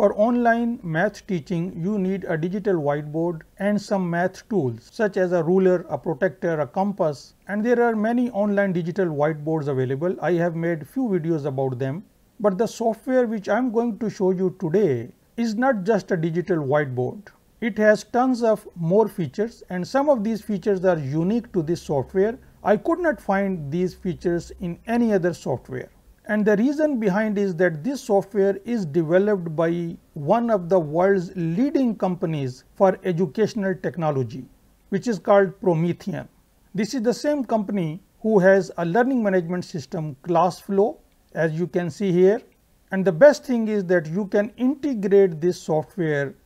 For online math teaching, you need a digital whiteboard and some math tools such as a ruler, a protector, a compass and there are many online digital whiteboards available. I have made few videos about them. But the software which I am going to show you today is not just a digital whiteboard. It has tons of more features and some of these features are unique to this software. I could not find these features in any other software. And the reason behind is that this software is developed by one of the world's leading companies for educational technology, which is called Promethean. This is the same company who has a learning management system ClassFlow, as you can see here. And the best thing is that you can integrate this software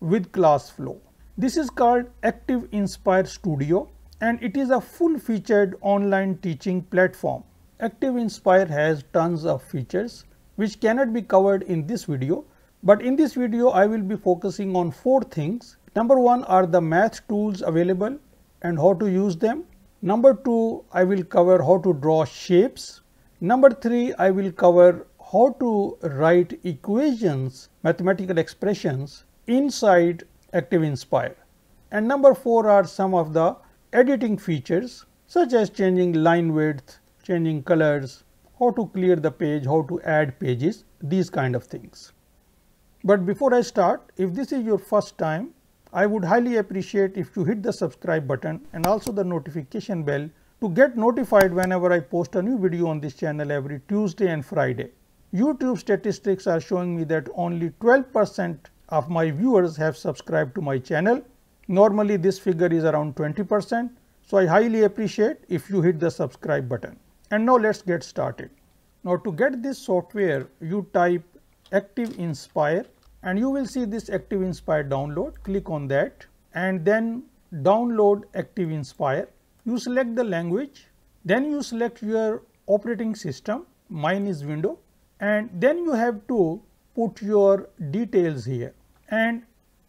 with ClassFlow. This is called Active Inspire Studio and it is a full-featured online teaching platform. Active Inspire has tons of features which cannot be covered in this video. But in this video, I will be focusing on four things. Number one are the math tools available and how to use them. Number two, I will cover how to draw shapes. Number three, I will cover how to write equations, mathematical expressions inside Active Inspire. And number four are some of the editing features such as changing line width, changing colors, how to clear the page, how to add pages, these kind of things. But before I start, if this is your first time, I would highly appreciate if you hit the subscribe button and also the notification bell to get notified whenever I post a new video on this channel every Tuesday and Friday. YouTube statistics are showing me that only 12% of my viewers have subscribed to my channel. Normally this figure is around 20%. So I highly appreciate if you hit the subscribe button. And now let's get started. Now to get this software, you type Active Inspire and you will see this Active Inspire download. Click on that and then download Active Inspire. You select the language, then you select your operating system. Mine is Windows and then you have to put your details here and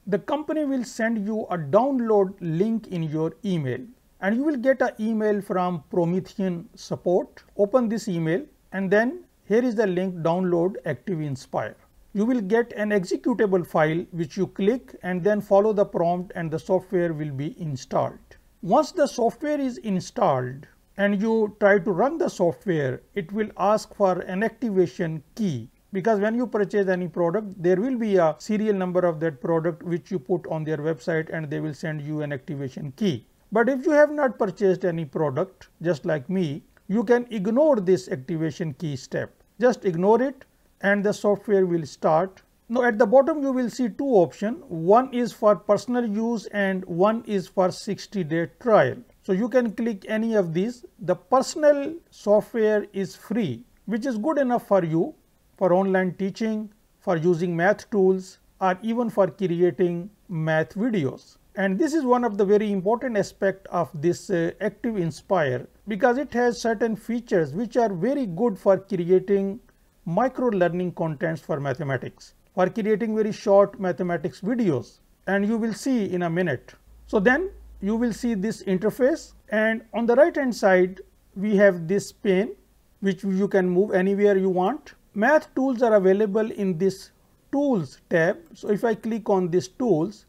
the company will send you a download link in your email and you will get an email from Promethean support. Open this email and then here is the link download Active Inspire. You will get an executable file which you click and then follow the prompt and the software will be installed. Once the software is installed and you try to run the software, it will ask for an activation key because when you purchase any product there will be a serial number of that product which you put on their website and they will send you an activation key but if you have not purchased any product, just like me, you can ignore this activation key step. Just ignore it and the software will start. Now at the bottom you will see two options. One is for personal use and one is for 60 day trial. So you can click any of these. The personal software is free which is good enough for you for online teaching, for using math tools or even for creating math videos and this is one of the very important aspect of this uh, active inspire because it has certain features which are very good for creating micro learning contents for mathematics for creating very short mathematics videos and you will see in a minute so then you will see this interface and on the right hand side we have this pane which you can move anywhere you want math tools are available in this tools tab so if i click on this tools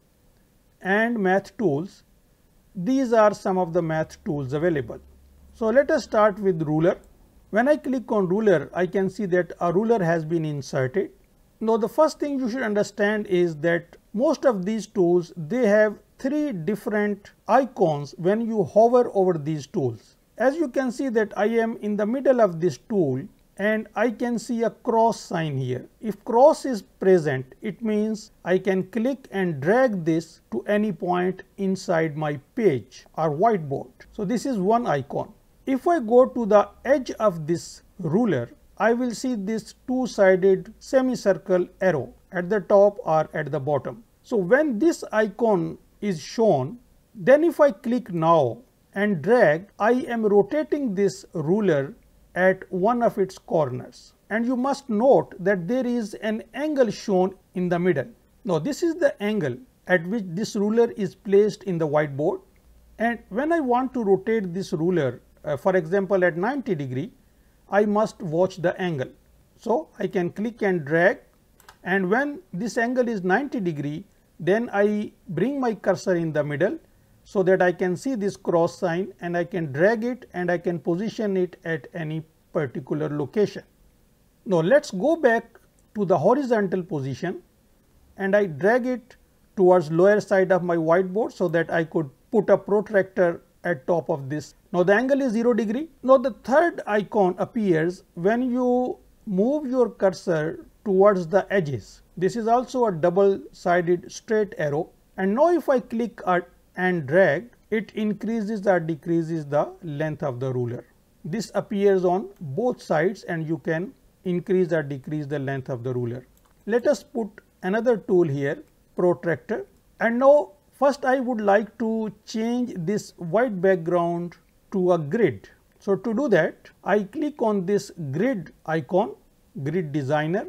and math tools, these are some of the math tools available. So let us start with ruler. When I click on ruler, I can see that a ruler has been inserted. Now the first thing you should understand is that most of these tools, they have three different icons when you hover over these tools. As you can see that I am in the middle of this tool and I can see a cross sign here. If cross is present, it means I can click and drag this to any point inside my page or whiteboard. So this is one icon. If I go to the edge of this ruler, I will see this two-sided semicircle arrow at the top or at the bottom. So when this icon is shown, then if I click now and drag, I am rotating this ruler at one of its corners and you must note that there is an angle shown in the middle. Now this is the angle at which this ruler is placed in the whiteboard and when I want to rotate this ruler uh, for example at 90 degree I must watch the angle. So I can click and drag and when this angle is 90 degree then I bring my cursor in the middle so that I can see this cross sign and I can drag it and I can position it at any particular location. Now let's go back to the horizontal position and I drag it towards lower side of my whiteboard so that I could put a protractor at top of this. Now the angle is 0 degree. Now the third icon appears when you move your cursor towards the edges. This is also a double sided straight arrow and now if I click at and drag, it increases or decreases the length of the ruler. This appears on both sides and you can increase or decrease the length of the ruler. Let us put another tool here, protractor. And now first I would like to change this white background to a grid. So to do that, I click on this grid icon, grid designer,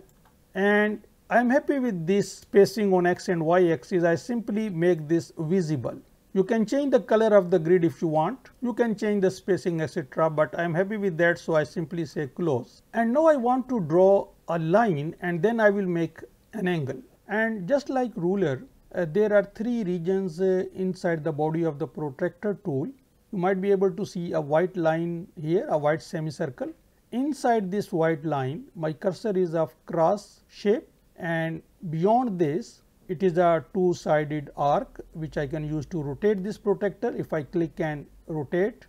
and I'm happy with this spacing on x and y axis. I simply make this visible. You can change the color of the grid if you want. You can change the spacing etc. But I am happy with that so I simply say close. And now I want to draw a line and then I will make an angle. And just like ruler, uh, there are three regions uh, inside the body of the protractor tool. You might be able to see a white line here, a white semicircle. Inside this white line, my cursor is of cross shape and beyond this, it is a two sided arc which I can use to rotate this protector. If I click and rotate,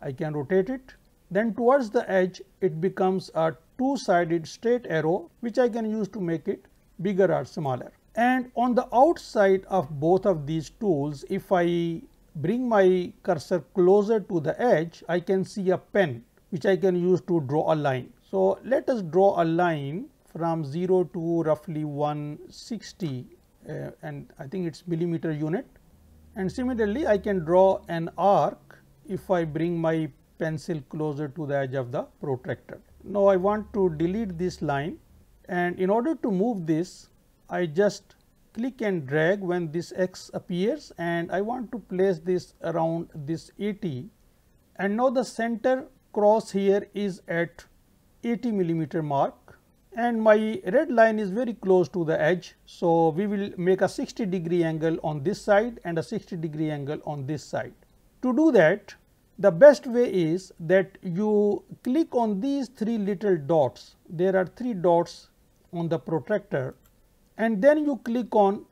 I can rotate it. Then towards the edge, it becomes a two sided straight arrow which I can use to make it bigger or smaller. And on the outside of both of these tools, if I bring my cursor closer to the edge, I can see a pen which I can use to draw a line. So let us draw a line from 0 to roughly 160 uh, and I think it is millimeter unit. And similarly, I can draw an arc if I bring my pencil closer to the edge of the protractor. Now, I want to delete this line and in order to move this, I just click and drag when this x appears and I want to place this around this 80 and now the center cross here is at 80 millimeter mark and my red line is very close to the edge. So, we will make a 60 degree angle on this side and a 60 degree angle on this side. To do that, the best way is that you click on these three little dots. There are three dots on the protractor and then you click on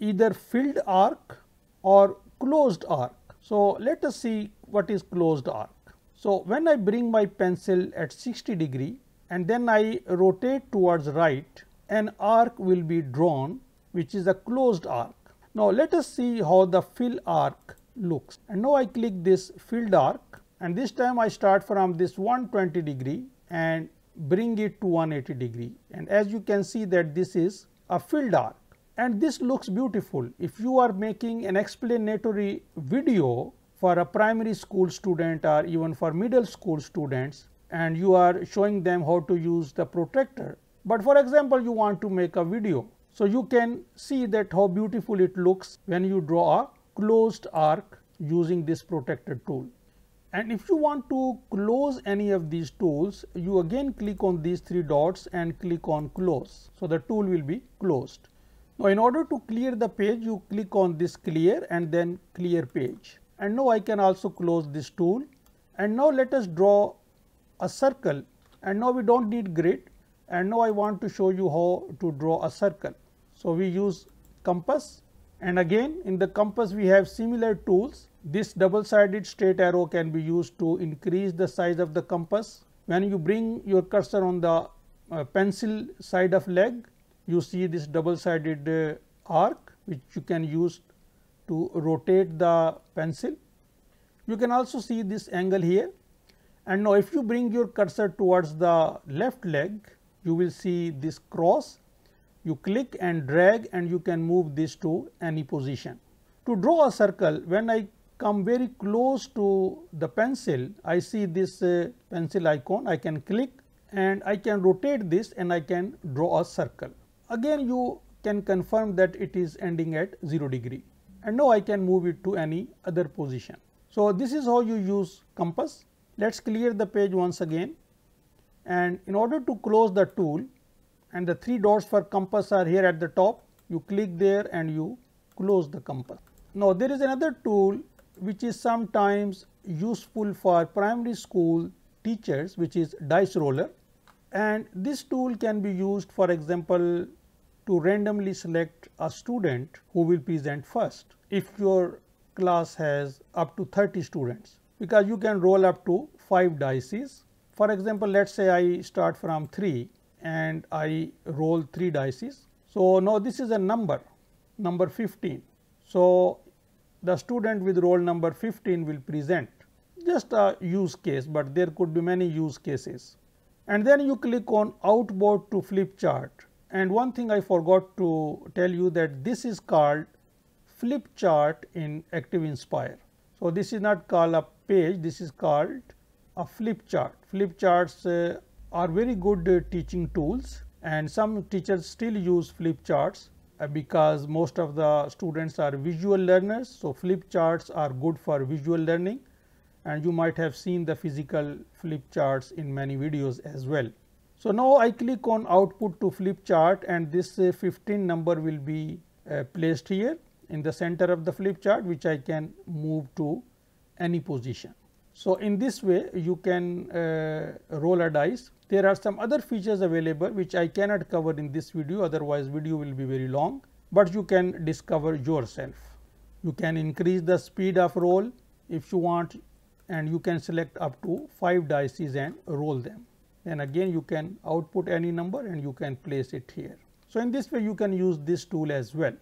either filled arc or closed arc. So, let us see what is closed arc. So, when I bring my pencil at 60 degree, and then I rotate towards right, an arc will be drawn which is a closed arc. Now let us see how the fill arc looks. And now I click this filled arc and this time I start from this 120 degree and bring it to 180 degree. And as you can see that this is a filled arc and this looks beautiful. If you are making an explanatory video for a primary school student or even for middle school students, and you are showing them how to use the protractor. But for example, you want to make a video. So you can see that how beautiful it looks when you draw a closed arc using this protractor tool. And if you want to close any of these tools, you again click on these three dots and click on close. So the tool will be closed. Now in order to clear the page, you click on this clear and then clear page. And now I can also close this tool. And now let us draw a circle and now we do not need grid and now I want to show you how to draw a circle. So, we use compass and again in the compass we have similar tools. This double sided straight arrow can be used to increase the size of the compass. When you bring your cursor on the uh, pencil side of leg you see this double sided uh, arc which you can use to rotate the pencil. You can also see this angle here and now if you bring your cursor towards the left leg, you will see this cross. You click and drag and you can move this to any position. To draw a circle, when I come very close to the pencil, I see this uh, pencil icon, I can click and I can rotate this and I can draw a circle. Again you can confirm that it is ending at 0 degree and now I can move it to any other position. So this is how you use compass. Let us clear the page once again and in order to close the tool and the three dots for compass are here at the top, you click there and you close the compass. Now there is another tool which is sometimes useful for primary school teachers which is dice roller and this tool can be used for example to randomly select a student who will present first if your class has up to 30 students because you can roll up to 5 dices. For example, let us say I start from 3 and I roll 3 dices. So, now this is a number, number 15. So, the student with roll number 15 will present just a use case, but there could be many use cases. And then you click on outboard to flip chart. And one thing I forgot to tell you that this is called flip chart in Active Inspire. So, this is not called a page, this is called a flip chart. Flip charts uh, are very good uh, teaching tools and some teachers still use flip charts uh, because most of the students are visual learners. So, flip charts are good for visual learning and you might have seen the physical flip charts in many videos as well. So, now I click on output to flip chart and this uh, 15 number will be uh, placed here in the center of the flip chart which I can move to any position. So, in this way you can uh, roll a dice. There are some other features available which I cannot cover in this video otherwise video will be very long, but you can discover yourself. You can increase the speed of roll if you want and you can select up to 5 dice and roll them. And again you can output any number and you can place it here. So, in this way you can use this tool as well.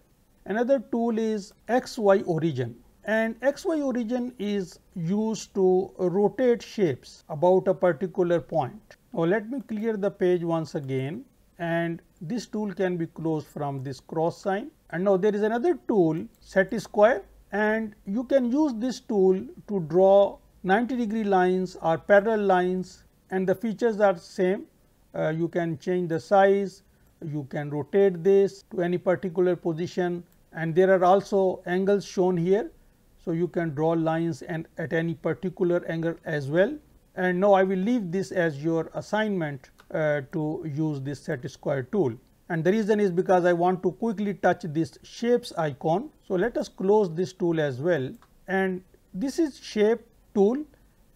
Another tool is XY origin and XY origin is used to rotate shapes about a particular point. Now let me clear the page once again and this tool can be closed from this cross sign. And now there is another tool set square and you can use this tool to draw 90 degree lines or parallel lines and the features are same. Uh, you can change the size, you can rotate this to any particular position and there are also angles shown here. So, you can draw lines and at any particular angle as well. And now I will leave this as your assignment uh, to use this set square tool. And the reason is because I want to quickly touch this shapes icon. So, let us close this tool as well. And this is shape tool.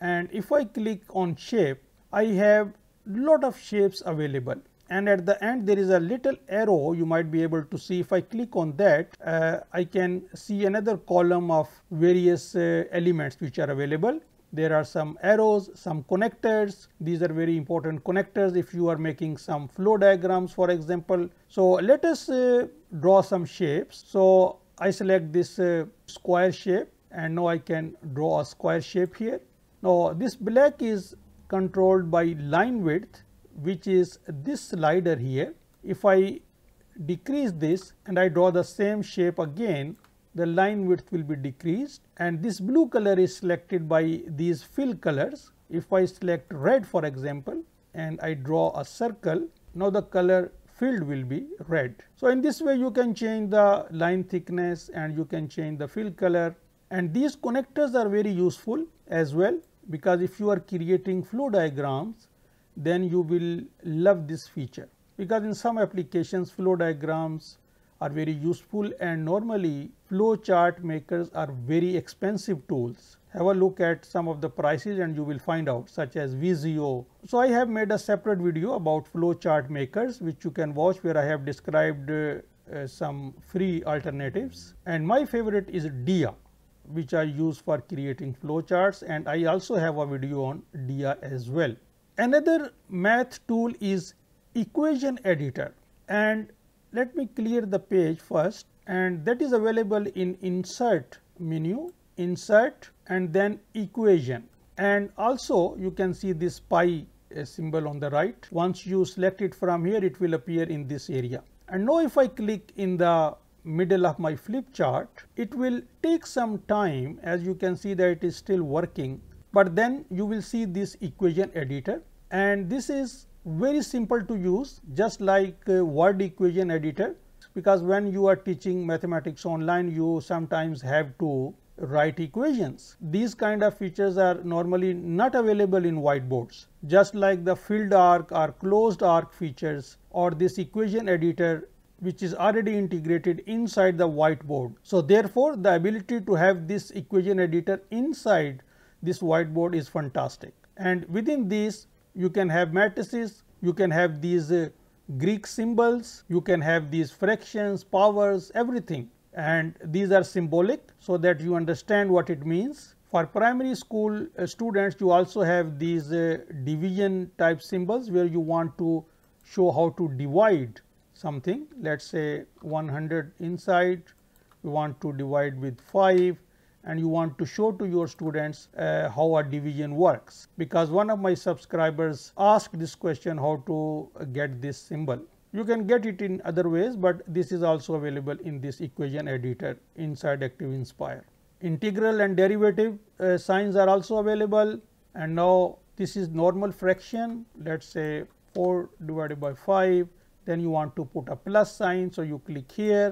And if I click on shape, I have lot of shapes available and at the end there is a little arrow you might be able to see if I click on that uh, I can see another column of various uh, elements which are available. There are some arrows, some connectors. These are very important connectors if you are making some flow diagrams for example. So let us uh, draw some shapes. So I select this uh, square shape and now I can draw a square shape here. Now this black is controlled by line width which is this slider here. If I decrease this and I draw the same shape again, the line width will be decreased and this blue color is selected by these fill colors. If I select red for example and I draw a circle, now the color field will be red. So, in this way you can change the line thickness and you can change the fill color and these connectors are very useful as well because if you are creating flow diagrams then you will love this feature because in some applications flow diagrams are very useful and normally flow chart makers are very expensive tools. Have a look at some of the prices and you will find out such as Visio. So I have made a separate video about flow chart makers which you can watch where I have described uh, uh, some free alternatives and my favorite is DIA which I use for creating flowcharts and I also have a video on DIA as well. Another math tool is equation editor and let me clear the page first and that is available in insert menu insert and then equation and also you can see this pi symbol on the right once you select it from here it will appear in this area and now if I click in the middle of my flip chart it will take some time as you can see that it is still working but then you will see this equation editor and this is very simple to use just like uh, word equation editor because when you are teaching mathematics online you sometimes have to write equations. These kind of features are normally not available in whiteboards just like the filled arc or closed arc features or this equation editor which is already integrated inside the whiteboard. So therefore, the ability to have this equation editor inside this whiteboard is fantastic. And within this you can have matrices, you can have these uh, Greek symbols, you can have these fractions, powers, everything. And these are symbolic so that you understand what it means. For primary school uh, students, you also have these uh, division type symbols where you want to show how to divide something. Let's say 100 inside, you want to divide with 5, and you want to show to your students uh, how a division works because one of my subscribers asked this question how to get this symbol you can get it in other ways but this is also available in this equation editor inside active inspire integral and derivative uh, signs are also available and now this is normal fraction let's say 4 divided by 5 then you want to put a plus sign so you click here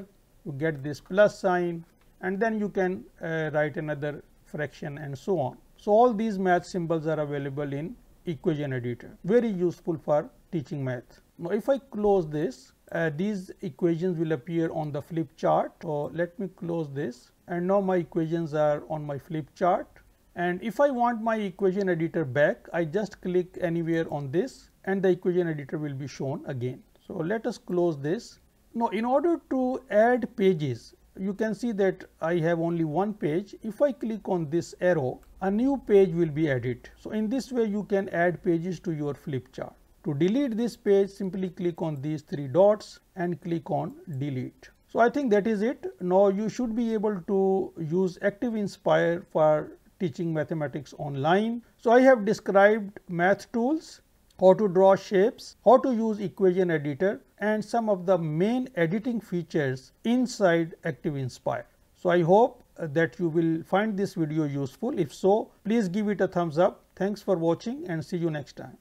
you get this plus sign and then you can uh, write another fraction and so on. So, all these math symbols are available in equation editor very useful for teaching math. Now, if I close this uh, these equations will appear on the flip chart. So, let me close this and now my equations are on my flip chart and if I want my equation editor back I just click anywhere on this and the equation editor will be shown again. So, let us close this. Now, in order to add pages you can see that I have only one page. If I click on this arrow, a new page will be added. So in this way you can add pages to your flip chart. To delete this page, simply click on these three dots and click on delete. So I think that is it. Now you should be able to use Active Inspire for teaching mathematics online. So I have described math tools how to draw shapes, how to use equation editor and some of the main editing features inside Active Inspire. So I hope that you will find this video useful. If so, please give it a thumbs up. Thanks for watching and see you next time.